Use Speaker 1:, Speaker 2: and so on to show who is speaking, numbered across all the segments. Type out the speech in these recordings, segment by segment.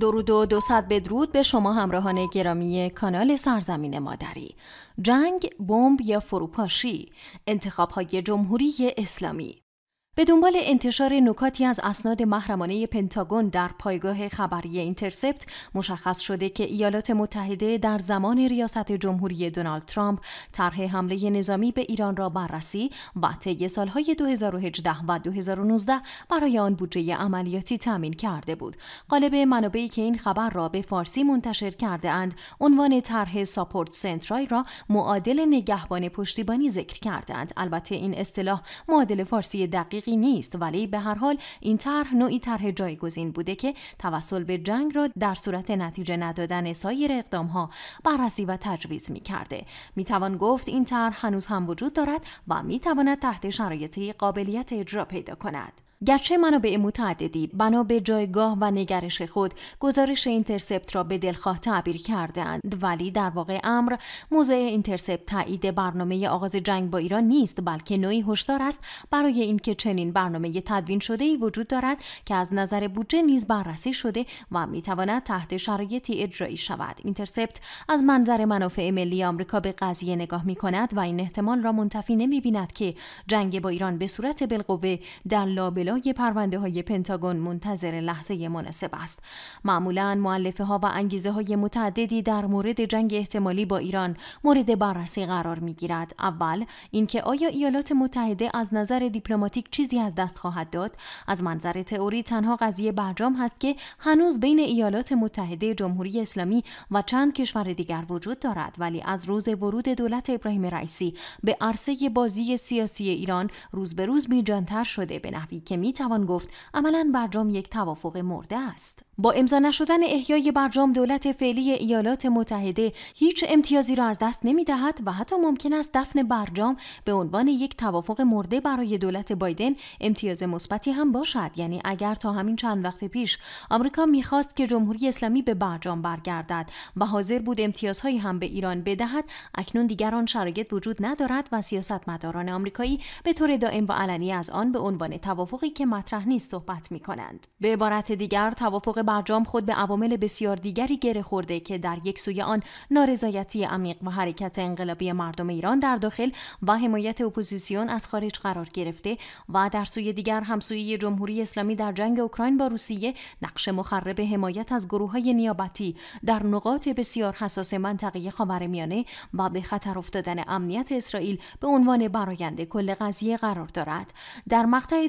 Speaker 1: درود و دوصد بدرود به شما همراهان گرامی کانال سرزمین مادری جنگ، بمب یا فروپاشی انتخاب های جمهوری اسلامی به دنبال انتشار نکاتی از اسناد محرمانه پنتاگون در پایگاه خبری اینترسپت مشخص شده که ایالات متحده در زمان ریاست جمهوری دونالد ترامپ طرح حمله نظامی به ایران را بررسی و طی سالهای 2018 و 2019 برای آن بودجه عملیاتی تامین کرده بود. قالب منابعی که این خبر را به فارسی منتشر کرده اند عنوان طرح ساپورت سنترای را معادل نگهبان پشتیبانی ذکر اند. البته این اصطلاح معادل فارسی دقیق نیست ولی به هر حال این طرح نوعی طرح جایگزین بوده که توسل به جنگ را در صورت نتیجه ندادن سایر اقدامها بررسی و تجویز می کرده می توان گفت این طرح هنوز هم وجود دارد و می تواند تحت شرایطی قابلیت اجرا پیدا کند گرچه منابع متعددی بنا به جایگاه و نگرش خود گزارش اینترسپت را به دلخواه تعبیر کردند ولی در واقع امر موضع اینترسپت تایید برنامه آغاز جنگ با ایران نیست بلکه نوعی هشدار است برای اینکه چنین برنامه تدوین شده ای وجود دارد که از نظر بودجه نیز بررسی شده و میتواند تحت شرایطی اجرایی شود اینترسپت از منظر منافع ملی آمریکا به قضیه نگاه می کند و این احتمال را منتفی نمی بیند که جنگ با ایران به صورت بالقوه در لابل بالای پرونده های پنتاگون منتظر لحظه مناسب است. معمولا معلفه ها و انگیزه های متعددی در مورد جنگ احتمالی با ایران مورد بررسی قرار می گیرد. اول اینکه آیا ایالات متحده از نظر دیپلماتیک چیزی از دست خواهد داد؟ از منظر تئوری تنها قضیه برجام هست که هنوز بین ایالات متحده جمهوری اسلامی و چند کشور دیگر وجود دارد ولی از روز ورود دولت ابراهیم رئیسی به عرصه بازی سیاسی ایران روز به روز بیجانتر شده به نحوی که می توان گفت عملا برجام یک توافق مرده است. با امضا نشدن احیای برجام دولت فعلی ایالات متحده هیچ امتیازی را از دست نمی دهد و حتی ممکن است دفن برجام به عنوان یک توافق مرده برای دولت بایدن امتیاز مثبتی هم باشد یعنی اگر تا همین چند وقت پیش آمریکا میخواست که جمهوری اسلامی به برجام برگردد و حاضر بود امتیازهایی هم به ایران بدهد اکنون دیگر آن شرایط وجود ندارد و سیاستمداران آمریکایی به طور دائم و علنی از آن به عنوان توافق که مطرح نیست صحبت می کنند. به عبارت دیگر توافق برجام خود به عوامل بسیار دیگری گره خورده که در یک سوی آن نارضایتی عمیق و حرکت انقلابی مردم ایران در داخل و حمایت اپوزیسیون از خارج قرار گرفته و در سوی دیگر همسویی جمهوری اسلامی در جنگ اوکراین با روسیه نقش مخرب حمایت از گروه های نیابتی در نقاط بسیار حساس منطقه خاورمیانه و به خطر افتادن امنیت اسرائیل به عنوان براینده کل قضیه قرار دارد در مقطع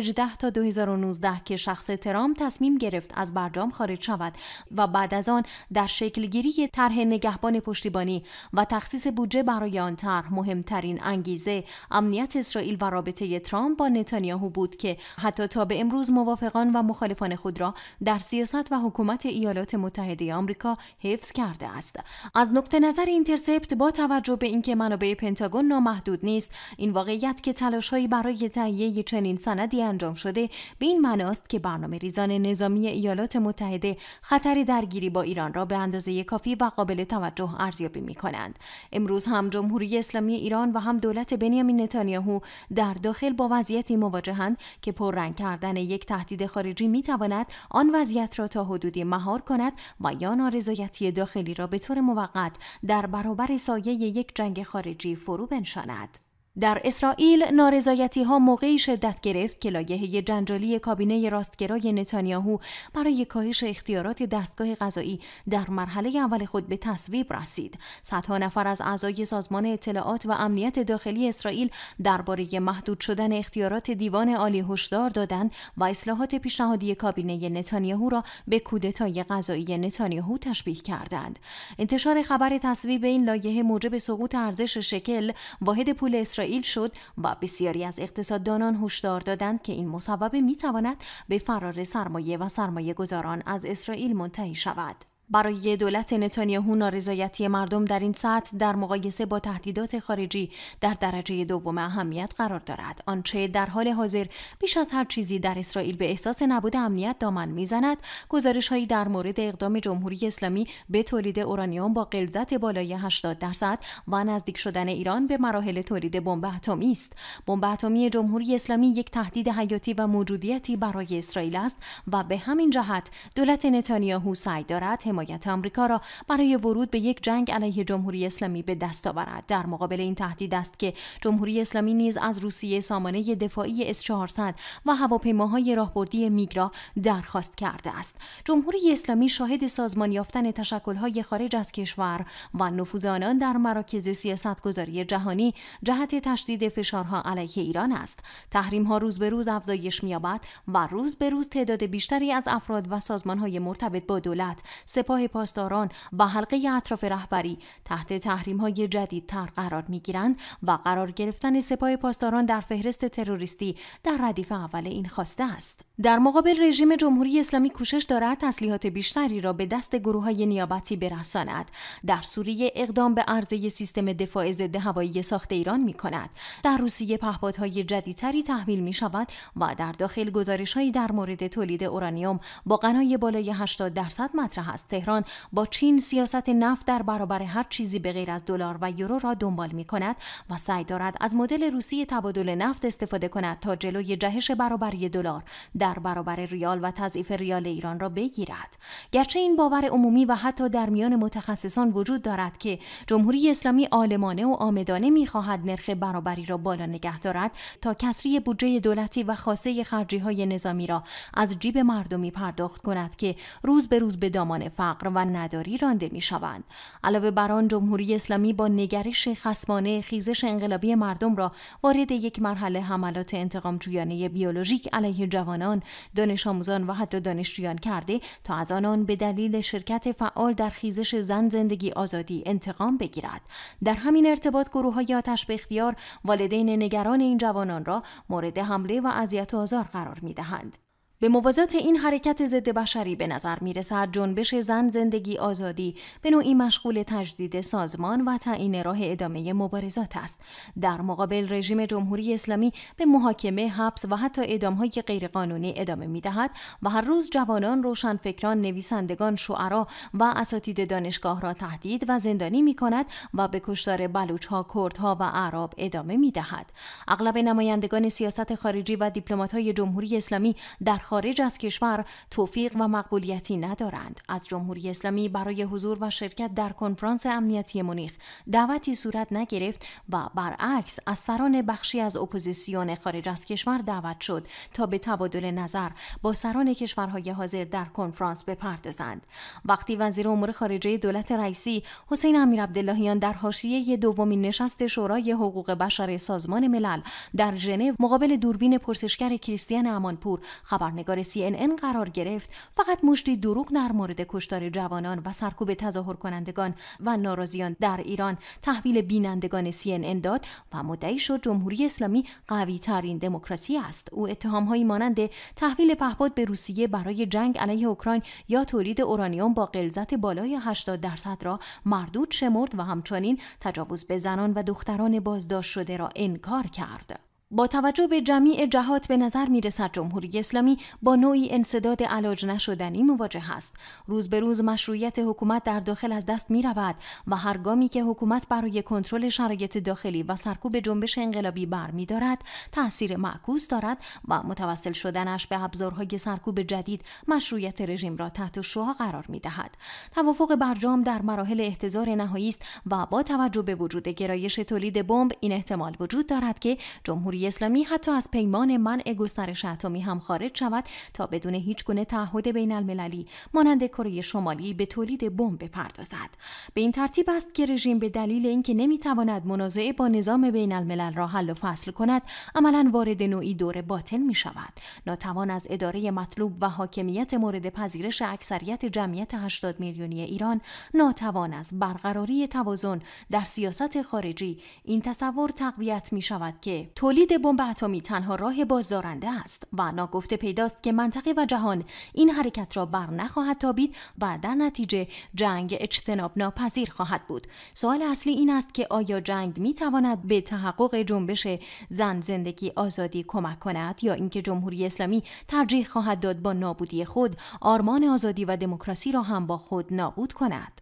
Speaker 1: 2018 تا 2019 که شخص ترام تصمیم گرفت از برجام خارج شود و بعد از آن در شکلگیری طرح نگهبان پشتیبانی و تخصیص بودجه برای آن طرح مهمترین انگیزه امنیت اسرائیل و رابطه ترامپ با نتانیاهو بود که حتی تا به امروز موافقان و مخالفان خود را در سیاست و حکومت ایالات متحده آمریکا حفظ کرده است از نقطه نظر اینترسپت با توجه به اینکه منابع پنتاگون نامحدود نیست این واقعیت که تلاشهایی برای تهیه چنین سندی انجام شده به این معناست است که برنامه ریزان نظامی ایالات متحده خطر درگیری با ایران را به اندازه کافی و قابل توجه ارزیابی می کنند. امروز هم جمهوری اسلامی ایران و هم دولت بنیامین نتانیاهو در داخل با وضعیتی مواجهند که پررنگ کردن یک تهدید خارجی می تواند آن وضعیت را تا حدودی مهار کند و یا نارضایتی داخلی را به طور موقت در برابر سایه یک جنگ خارجی فرو بنشاند. در اسرائیل نارضایتی ها موقعی شدت گرفت که لایحه جنجالی کابینه راستگرای نتانیاهو برای کاهش اختیارات دستگاه غذایی در مرحله اول خود به تصویب رسید. صدها نفر از اعضای سازمان اطلاعات و امنیت داخلی اسرائیل درباره محدود شدن اختیارات دیوان عالی هشدار دادند و اصلاحات پیشنهادی کابینه نتانیاهو را به کودتای غذایی نتانیاهو تشبیه کردند. انتشار خبر تصویب این لایحه موجب سقوط ارزش شکل واحد پول اسرائیل اسرائیل شد و بسیاری از اقتصاددانان هشدار دادند که این مصوبه میتواند به فرار سرمایه و سرمایه گذاران از اسرائیل منتهی شود. برای دولت نتانیاهو نارضایتی مردم در این سطح در مقایسه با تهدیدات خارجی در درجه دوم اهمیت قرار دارد آنچه در حال حاضر بیش از هر چیزی در اسرائیل به احساس نبود امنیت دامن میزند گزارشهایی در مورد اقدام جمهوری اسلامی به تولید اورانیوم با غلظت بالای 80 درصد و نزدیک شدن ایران به مراحل تولید بمب اتمی است بمب اتمی جمهوری اسلامی یک تهدید حیاتی و موجودیتی برای اسرائیل است و به همین جهت دولت نتانیاهو سعی دارد حمایت آمریکا را برای ورود به یک جنگ علیه جمهوری اسلامی به دست آورد در مقابل این تهدید است که جمهوری اسلامی نیز از روسیه سامانه دفاعی S 400 و هواپیماهای راهبردی میگرا درخواست کرده است جمهوری اسلامی شاهد سازمان یافتن تشکل‌های خارج از کشور و نفوذ آنان در مراکز سیاستگذاری جهانی جهت تشدید فشارها علیه ایران است تحریم ها روز به روز افزایش می‌یابد و روز به روز تعداد بیشتری از افراد و سازمان‌های مرتبط با دولت سپاه پاسداران و حلقه اطراف رهبری تحت تحریم های تر قرار می گیرند و قرار گرفتن سپاه پاسداران در فهرست تروریستی در ردیف اول این خواسته است. در مقابل رژیم جمهوری اسلامی کوشش دارد تسلیحات بیشتری را به دست گروه های نیابتی برساند در سوریه اقدام به عرضه سیستم دفاع ضد هوایی ساخت ایران می کند در روسیه پهپادهای جدیدتری تحویل می شود و در داخل گزارش هایی در مورد تولید اورانیوم با غنای بالای 80 درصد مطرح است تهران با چین سیاست نفت در برابر هر چیزی به غیر از دلار و یورو را دنبال می کند و سعی دارد از مدل روسیه تبادل نفت استفاده کند تا جلوی جهش برابری دلار در در برابر ریال و تضعیف ریال ایران را بگیرد گرچه این باور عمومی و حتی در میان متخصصان وجود دارد که جمهوری اسلامی آلمانه و آمدانه میخواهد نرخ برابری را بالا نگه دارد تا کسری بودجه دولتی و خاصه خرجی های نظامی را از جیب مردمی پرداخت کند که روز به روز به دامان فقر و نداری رانده می شوند. علاوه بر آن جمهوری اسلامی با نگرش خصمانه خیزش انقلابی مردم را وارد یک مرحله حملات انتقامجویانه بیولوژیک علیه جوانان دانش آموزان و حتی دانشجویان کرده تا از آنان به دلیل شرکت فعال در خیزش زن زندگی آزادی انتقام بگیرد. در همین ارتباط گروه های آتش به اختیار والدین نگران این جوانان را مورد حمله و اذیت و آزار قرار می دهند. به موازات این حرکت ضد بشری به نظر می رسد جنبش زن زندگی آزادی به نوعی مشغول تجدید سازمان و تعیین راه ادامه مبارزات است. در مقابل رژیم جمهوری اسلامی به محاکمه، حبس و حتی اعدامهای غیرقانونی ادامه می دهد و هر روز جوانان، روشنفکران، نویسندگان، شعرا و اساتید دانشگاه را تهدید و زندانی می کند و به کشتار بلوچها، کردها و اعراب ادامه می دهد. اغلب نمایندگان سیاست خارجی و دیپلمات‌های جمهوری اسلامی در خارج از کشور توفیق و مقبولیتی ندارند از جمهوری اسلامی برای حضور و شرکت در کنفرانس امنیتی مونیخ دعوتی صورت نگرفت و برعکس از سران بخشی از اپوزیسیون خارج از کشور دعوت شد تا به تبادل نظر با سران کشورهای حاضر در کنفرانس بپردازند وقتی وزیر امور خارجه دولت رئیسی حسین امیر عبداللهیان در حاشیه دومین نشست شورای حقوق بشر سازمان ملل در ژنو مقابل دوربین پرسشگر کریستیان امانپور خبرنگار خبرنگار CNN قرار گرفت فقط مشتی دروغ در مورد کشتار جوانان و سرکوب تظاهر کنندگان و ناراضیان در ایران تحویل بینندگان CNN داد و مدعی شد جمهوری اسلامی قوی ترین دموکراسی است او اتهام هایی مانند تحویل پهپاد به روسیه برای جنگ علیه اوکراین یا تولید اورانیوم با غلظت بالای 80 درصد را مردود شمرد و همچنین تجاوز به زنان و دختران بازداشت شده را انکار کرد با توجه به جمیع جهات به نظر می رسد جمهوری اسلامی با نوعی انصداد علاج نشدنی مواجه است. روز به روز مشروعیت حکومت در داخل از دست می رود و گامی که حکومت برای کنترل شرایط داخلی و سرکوب جنبش انقلابی برمیدارد تاثیر معکوس دارد و متوسل شدنش به ابزارهای سرکوب جدید مشروعیت رژیم را تحت شوها قرار می دهد. توافق برجام در مراحل احتضار نهایی است و با توجه به وجود گرایش تولید بمب این احتمال وجود دارد که جمهوری اسلامی حتی از پیمان منع گسترش اتمی هم خارج شود تا بدون هیچ گونه تعهد بین المللی مانند کره شمالی به تولید بمب بپردازد به این ترتیب است که رژیم به دلیل اینکه نمیتواند منازعه با نظام بین الملل را حل و فصل کند عملا وارد نوعی دور باطل می شود ناتوان از اداره مطلوب و حاکمیت مورد پذیرش اکثریت جمعیت 80 میلیونی ایران ناتوان از برقراری توازن در سیاست خارجی این تصور تقویت می شود که تولید تولید بمب اتمی تنها راه بازدارنده است و ناگفته پیداست که منطقه و جهان این حرکت را بر نخواهد تابید و در نتیجه جنگ اجتناب ناپذیر خواهد بود سوال اصلی این است که آیا جنگ می تواند به تحقق جنبش زن زندگی آزادی کمک کند یا اینکه جمهوری اسلامی ترجیح خواهد داد با نابودی خود آرمان آزادی و دموکراسی را هم با خود نابود کند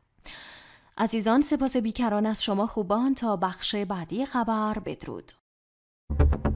Speaker 1: عزیزان سپاس بیکران از شما خوبان تا بخش بعدی خبر بدرود you